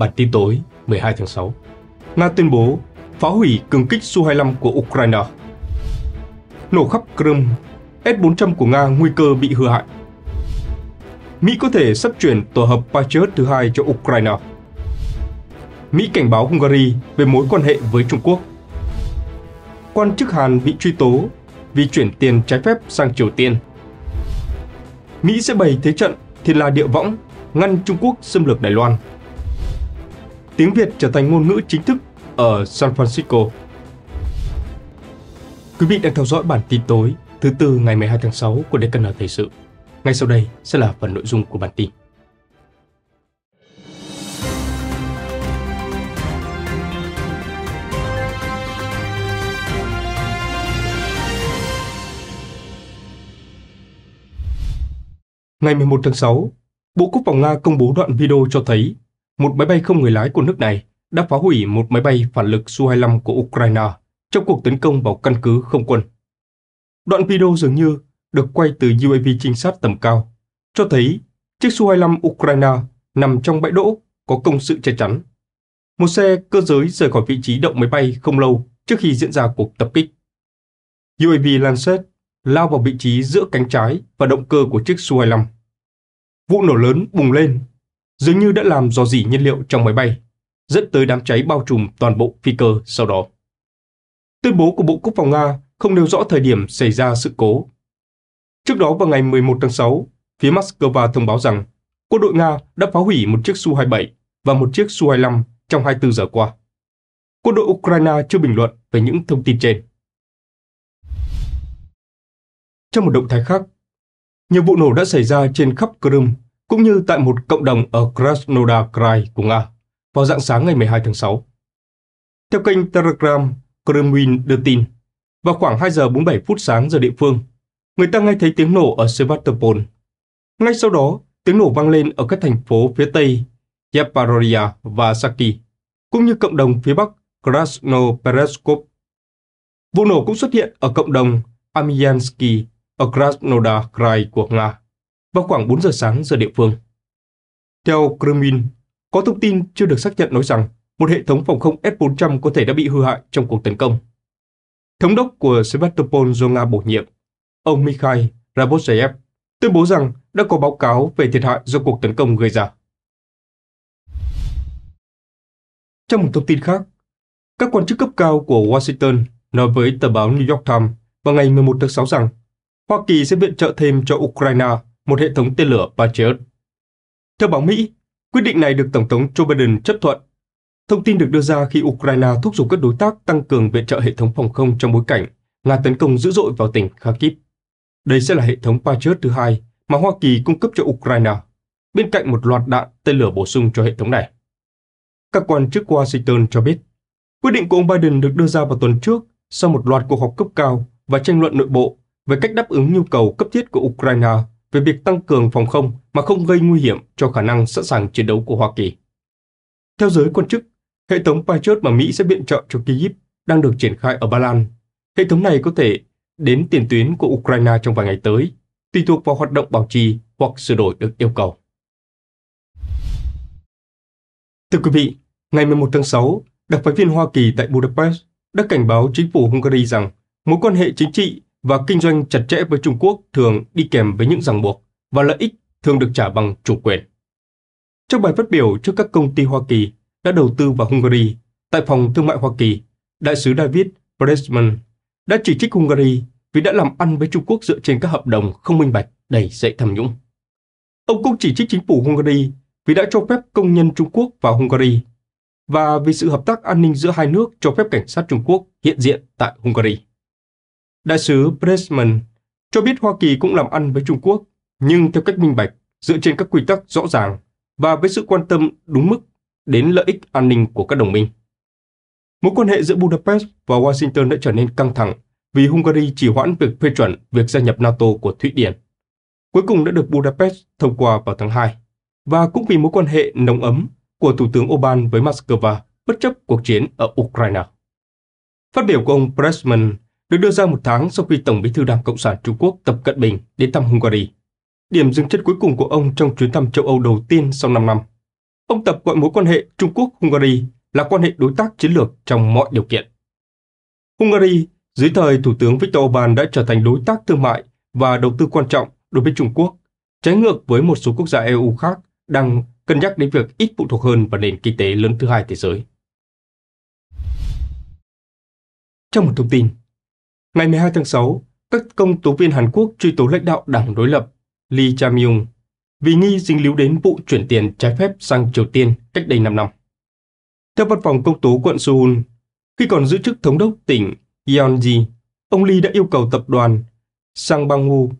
Bản tin tối 12 tháng 6 Nga tuyên bố phá hủy cường kích Su-25 của Ukraine Nổ khắp Crimea S-400 của Nga nguy cơ bị hư hại Mỹ có thể sắp chuyển tổ hợp Patriot thứ hai cho Ukraine Mỹ cảnh báo Hungary về mối quan hệ với Trung Quốc Quan chức Hàn bị truy tố vì chuyển tiền trái phép sang Triều Tiên Mỹ sẽ bày thế trận thiên la địa võng ngăn Trung Quốc xâm lược Đài Loan tiếng Việt trở thành ngôn ngữ chính thức ở San Francisco. Quý vị đang theo dõi bản tin tối thứ tư ngày 12 tháng 6 của Đài DKN Thời sự. Ngay sau đây sẽ là phần nội dung của bản tin. Ngày 11 tháng 6, Bộ Quốc phòng Nga công bố đoạn video cho thấy một máy bay không người lái của nước này đã phá hủy một máy bay phản lực Su-25 của Ukraine trong cuộc tấn công vào căn cứ không quân. Đoạn video dường như được quay từ UAV trinh sát tầm cao, cho thấy chiếc Su-25 Ukraine nằm trong bãi đỗ có công sự che chắn. Một xe cơ giới rời khỏi vị trí động máy bay không lâu trước khi diễn ra cuộc tập kích. UAV Lancet lao vào vị trí giữa cánh trái và động cơ của chiếc Su-25. Vụ nổ lớn bùng lên dường như đã làm dò dỉ nhiên liệu trong máy bay, dẫn tới đám cháy bao trùm toàn bộ phi cơ sau đó. Tuyên bố của Bộ Quốc phòng Nga không nêu rõ thời điểm xảy ra sự cố. Trước đó vào ngày 11 tháng 6, phía Moscow thông báo rằng quân đội Nga đã phá hủy một chiếc Su-27 và một chiếc Su-25 trong 24 giờ qua. Quân đội Ukraine chưa bình luận về những thông tin trên. Trong một động thái khác, nhiều vụ nổ đã xảy ra trên khắp Crimea cũng như tại một cộng đồng ở Krasnodar Krai của Nga vào dạng sáng ngày 12 tháng 6. Theo kênh Telegram, Kremlin đưa tin, vào khoảng 2 giờ 47 phút sáng giờ địa phương, người ta nghe thấy tiếng nổ ở Sevastopol. Ngay sau đó, tiếng nổ vang lên ở các thành phố phía Tây, Yaparoria và Saki, cũng như cộng đồng phía Bắc Krasnopereskov. Vụ nổ cũng xuất hiện ở cộng đồng Amiansky ở Krasnodar Krai của Nga vào khoảng 4 giờ sáng giờ địa phương. Theo Kremlin, có thông tin chưa được xác nhận nói rằng một hệ thống phòng không S-400 có thể đã bị hư hại trong cuộc tấn công. Thống đốc của Sevastopol do Nga bổ nhiệm, ông Mikhail Rabotsev, tuyên bố rằng đã có báo cáo về thiệt hại do cuộc tấn công gây ra. Trong một thông tin khác, các quan chức cấp cao của Washington nói với tờ báo New York Times vào ngày 11 tháng 6 rằng Hoa Kỳ sẽ viện trợ thêm cho Ukraine một hệ thống tên lửa Patriot. Theo báo Mỹ, quyết định này được Tổng thống Joe Biden chấp thuận. Thông tin được đưa ra khi Ukraine thúc giục các đối tác tăng cường viện trợ hệ thống phòng không trong bối cảnh Nga tấn công dữ dội vào tỉnh Kharkiv. Đây sẽ là hệ thống Patriot thứ hai mà Hoa Kỳ cung cấp cho Ukraine, bên cạnh một loạt đạn tên lửa bổ sung cho hệ thống này. Các quan chức Washington cho biết, quyết định của ông Biden được đưa ra vào tuần trước sau một loạt cuộc họp cấp cao và tranh luận nội bộ về cách đáp ứng nhu cầu cấp thiết của Ukraine về việc tăng cường phòng không mà không gây nguy hiểm cho khả năng sẵn sàng chiến đấu của Hoa Kỳ. Theo giới quan chức, hệ thống Patriot mà Mỹ sẽ viện trợ cho Kyiv đang được triển khai ở Ba Lan. Hệ thống này có thể đến tiền tuyến của Ukraine trong vài ngày tới, tùy thuộc vào hoạt động bảo trì hoặc sửa đổi được yêu cầu. Thưa quý vị, ngày 11 tháng 6, đặc phái viên Hoa Kỳ tại Budapest đã cảnh báo chính phủ Hungary rằng mối quan hệ chính trị và kinh doanh chặt chẽ với Trung Quốc thường đi kèm với những ràng buộc và lợi ích thường được trả bằng chủ quyền. Trong bài phát biểu trước các công ty Hoa Kỳ đã đầu tư vào Hungary tại Phòng Thương mại Hoa Kỳ, Đại sứ David Bresman đã chỉ trích Hungary vì đã làm ăn với Trung Quốc dựa trên các hợp đồng không minh bạch đầy dậy tham nhũng. Ông cũng chỉ trích chính phủ Hungary vì đã cho phép công nhân Trung Quốc vào Hungary và vì sự hợp tác an ninh giữa hai nước cho phép cảnh sát Trung Quốc hiện diện tại Hungary. Đại sứ Pressman cho biết Hoa Kỳ cũng làm ăn với Trung Quốc, nhưng theo cách minh bạch, dựa trên các quy tắc rõ ràng và với sự quan tâm đúng mức đến lợi ích an ninh của các đồng minh. Mối quan hệ giữa Budapest và Washington đã trở nên căng thẳng vì Hungary chỉ hoãn việc phê chuẩn việc gia nhập NATO của Thụy Điển. Cuối cùng đã được Budapest thông qua vào tháng 2 và cũng vì mối quan hệ nồng ấm của Thủ tướng Orbán với Moscow bất chấp cuộc chiến ở Ukraine. Phát biểu của ông Pressman được đưa ra một tháng sau khi Tổng bí thư Đảng Cộng sản Trung Quốc Tập Cận Bình đến thăm Hungary. Điểm dừng chân cuối cùng của ông trong chuyến thăm châu Âu đầu tiên sau 5 năm. Ông Tập gọi mối quan hệ Trung Quốc-Hungary là quan hệ đối tác chiến lược trong mọi điều kiện. Hungary dưới thời Thủ tướng Viktor Orbán đã trở thành đối tác thương mại và đầu tư quan trọng đối với Trung Quốc, trái ngược với một số quốc gia EU khác đang cân nhắc đến việc ít phụ thuộc hơn vào nền kinh tế lớn thứ hai thế giới. Trong một thông tin, Ngày 12 tháng 6, các công tố viên Hàn Quốc truy tố lãnh đạo đảng đối lập Lee Jae-myung vì nghi dính líu đến vụ chuyển tiền trái phép sang Triều Tiên cách đây 5 năm. Theo văn phòng công tố quận Seoul, khi còn giữ chức thống đốc tỉnh Yeonji, ông Lee đã yêu cầu tập đoàn Sang Bang-woo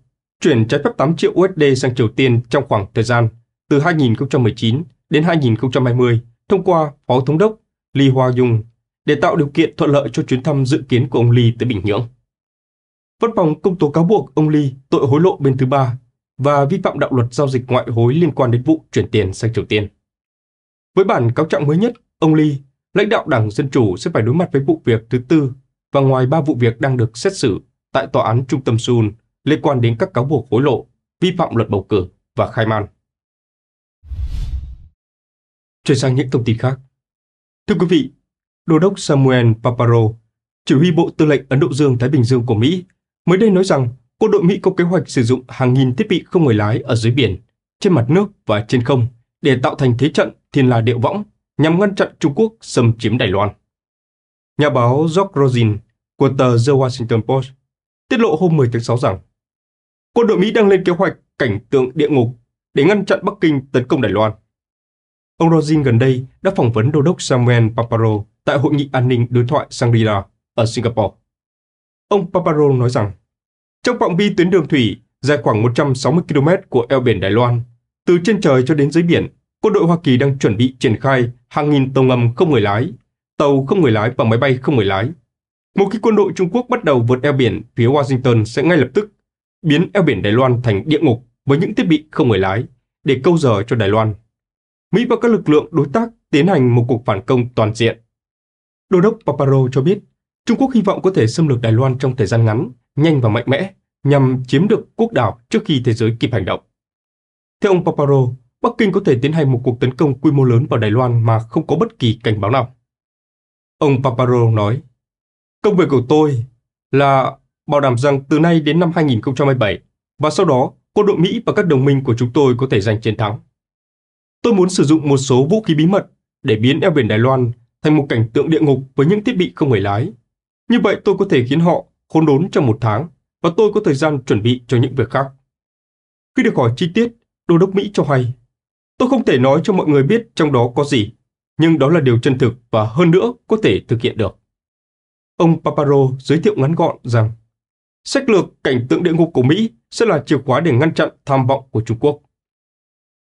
chuyển trái phép 8 triệu USD sang Triều Tiên trong khoảng thời gian từ 2019 đến 2020 thông qua Phó Thống đốc Lee Hoa Dung để tạo điều kiện thuận lợi cho chuyến thăm dự kiến của ông Lee tới Bình Nhưỡng. Văn phòng công tố cáo buộc ông Lee tội hối lộ bên thứ ba và vi phạm đạo luật giao dịch ngoại hối liên quan đến vụ chuyển tiền sang Triều Tiên. Với bản cáo trạng mới nhất, ông Lee, lãnh đạo Đảng Dân Chủ sẽ phải đối mặt với vụ việc thứ tư và ngoài ba vụ việc đang được xét xử tại Tòa án Trung tâm Seoul liên quan đến các cáo buộc hối lộ, vi phạm luật bầu cử và khai man. Chuyển sang những thông tin khác. Thưa quý vị, Đô đốc Samuel Paparo, chỉ huy Bộ Tư lệnh Ấn Độ Dương-Thái Bình Dương của Mỹ mới đây nói rằng quân đội Mỹ có kế hoạch sử dụng hàng nghìn thiết bị không người lái ở dưới biển, trên mặt nước và trên không để tạo thành thế trận thiên la địa võng nhằm ngăn chặn Trung Quốc xâm chiếm Đài Loan. Nhà báo Jock Rosin của tờ The Washington Post tiết lộ hôm 10 tháng 6 rằng quân đội Mỹ đang lên kế hoạch cảnh tượng địa ngục để ngăn chặn Bắc Kinh tấn công Đài Loan. Ông Rosin gần đây đã phỏng vấn đô đốc Samuel Paparo tại Hội nghị An ninh Đối thoại Shangri-La ở Singapore. Ông Paparo nói rằng trong phạm vi tuyến đường thủy dài khoảng 160 km của eo biển Đài Loan, từ trên trời cho đến dưới biển, quân đội Hoa Kỳ đang chuẩn bị triển khai hàng nghìn tàu ngầm không người lái, tàu không người lái và máy bay không người lái. Một khi quân đội Trung Quốc bắt đầu vượt eo biển, phía Washington sẽ ngay lập tức biến eo biển Đài Loan thành địa ngục với những thiết bị không người lái để câu giờ cho Đài Loan. Mỹ và các lực lượng đối tác tiến hành một cuộc phản công toàn diện. Đô đốc Paparo cho biết, Trung Quốc hy vọng có thể xâm lược Đài Loan trong thời gian ngắn nhanh và mạnh mẽ nhằm chiếm được quốc đảo trước khi thế giới kịp hành động. Theo ông Paparo, Bắc Kinh có thể tiến hành một cuộc tấn công quy mô lớn vào Đài Loan mà không có bất kỳ cảnh báo nào. Ông Paparo nói, công việc của tôi là bảo đảm rằng từ nay đến năm 2027 và sau đó quân đội Mỹ và các đồng minh của chúng tôi có thể giành chiến thắng. Tôi muốn sử dụng một số vũ khí bí mật để biến eo biển Đài Loan thành một cảnh tượng địa ngục với những thiết bị không người lái. Như vậy tôi có thể khiến họ khốn đốn trong một tháng và tôi có thời gian chuẩn bị cho những việc khác. Khi được hỏi chi tiết, đô đốc Mỹ cho hay, tôi không thể nói cho mọi người biết trong đó có gì, nhưng đó là điều chân thực và hơn nữa có thể thực hiện được. Ông Paparo giới thiệu ngắn gọn rằng, sách lược cảnh tượng địa ngục của Mỹ sẽ là chìa khóa để ngăn chặn tham vọng của Trung Quốc.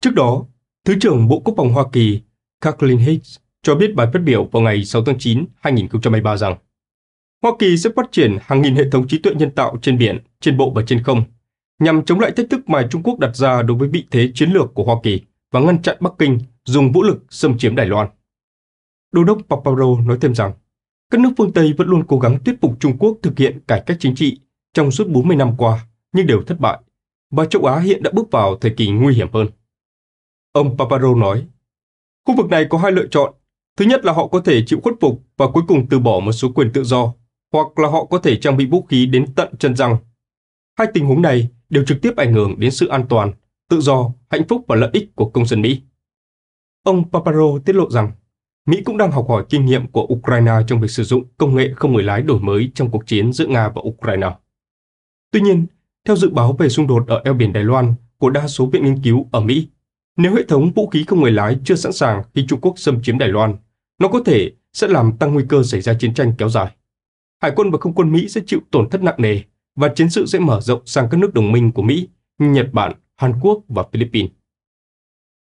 Trước đó, Thứ trưởng Bộ Quốc phòng Hoa Kỳ Kathleen Hicks cho biết bài phát biểu vào ngày 6 tháng 9, 2023 rằng Hoa Kỳ sẽ phát triển hàng nghìn hệ thống trí tuệ nhân tạo trên biển, trên bộ và trên không, nhằm chống lại thách thức mà Trung Quốc đặt ra đối với vị thế chiến lược của Hoa Kỳ và ngăn chặn Bắc Kinh dùng vũ lực xâm chiếm Đài Loan. Đô đốc Paparo nói thêm rằng, các nước phương Tây vẫn luôn cố gắng thuyết phục Trung Quốc thực hiện cải cách chính trị trong suốt 40 năm qua, nhưng đều thất bại, và châu Á hiện đã bước vào thời kỳ nguy hiểm hơn. Ông Paparo nói, khu vực này có hai lựa chọn. Thứ nhất là họ có thể chịu khuất phục và cuối cùng từ bỏ một số quyền tự do hoặc là họ có thể trang bị vũ khí đến tận chân răng. Hai tình huống này đều trực tiếp ảnh hưởng đến sự an toàn, tự do, hạnh phúc và lợi ích của công dân Mỹ. Ông Paparo tiết lộ rằng Mỹ cũng đang học hỏi kinh nghiệm của Ukraine trong việc sử dụng công nghệ không người lái đổi mới trong cuộc chiến giữa Nga và Ukraine. Tuy nhiên, theo dự báo về xung đột ở eo biển Đài Loan của đa số viện nghiên cứu ở Mỹ, nếu hệ thống vũ khí không người lái chưa sẵn sàng khi Trung Quốc xâm chiếm Đài Loan, nó có thể sẽ làm tăng nguy cơ xảy ra chiến tranh kéo dài hải quân và không quân Mỹ sẽ chịu tổn thất nặng nề và chiến sự sẽ mở rộng sang các nước đồng minh của Mỹ Nhật Bản, Hàn Quốc và Philippines.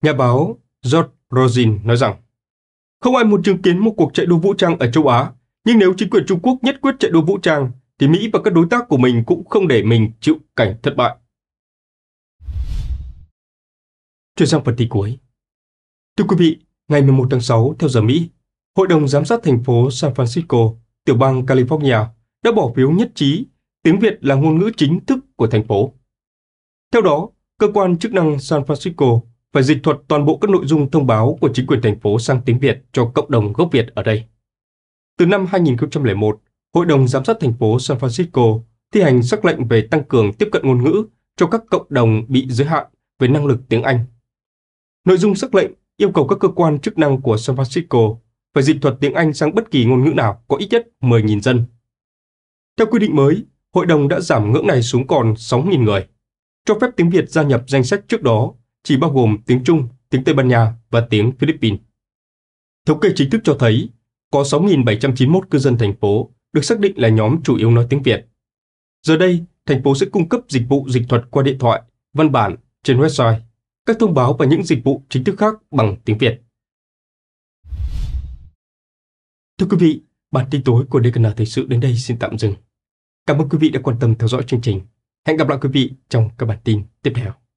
Nhà báo George Rosin nói rằng, không ai muốn chứng kiến một cuộc chạy đua vũ trang ở châu Á, nhưng nếu chính quyền Trung Quốc nhất quyết chạy đua vũ trang, thì Mỹ và các đối tác của mình cũng không để mình chịu cảnh thất bại. Chuyển sang phần thi cuối. Thưa quý vị, ngày 11 tháng 6 theo giờ Mỹ, Hội đồng Giám sát thành phố San Francisco tiểu bang California đã bỏ phiếu nhất trí tiếng Việt là ngôn ngữ chính thức của thành phố. Theo đó, cơ quan chức năng San Francisco phải dịch thuật toàn bộ các nội dung thông báo của chính quyền thành phố sang tiếng Việt cho cộng đồng gốc Việt ở đây. Từ năm 2001, Hội đồng Giám sát thành phố San Francisco thi hành sắc lệnh về tăng cường tiếp cận ngôn ngữ cho các cộng đồng bị giới hạn về năng lực tiếng Anh. Nội dung sắc lệnh yêu cầu các cơ quan chức năng của San Francisco phải dịch thuật tiếng Anh sang bất kỳ ngôn ngữ nào có ít nhất 10.000 dân. Theo quy định mới, hội đồng đã giảm ngưỡng này xuống còn 6.000 người, cho phép tiếng Việt gia nhập danh sách trước đó chỉ bao gồm tiếng Trung, tiếng Tây Ban Nha và tiếng Philippines. Thống kê chính thức cho thấy có 6.791 cư dân thành phố được xác định là nhóm chủ yếu nói tiếng Việt. Giờ đây, thành phố sẽ cung cấp dịch vụ dịch thuật qua điện thoại, văn bản, trên website, các thông báo và những dịch vụ chính thức khác bằng tiếng Việt. Thưa quý vị, bản tin tối của DKN Thời sự đến đây xin tạm dừng. Cảm ơn quý vị đã quan tâm theo dõi chương trình. Hẹn gặp lại quý vị trong các bản tin tiếp theo.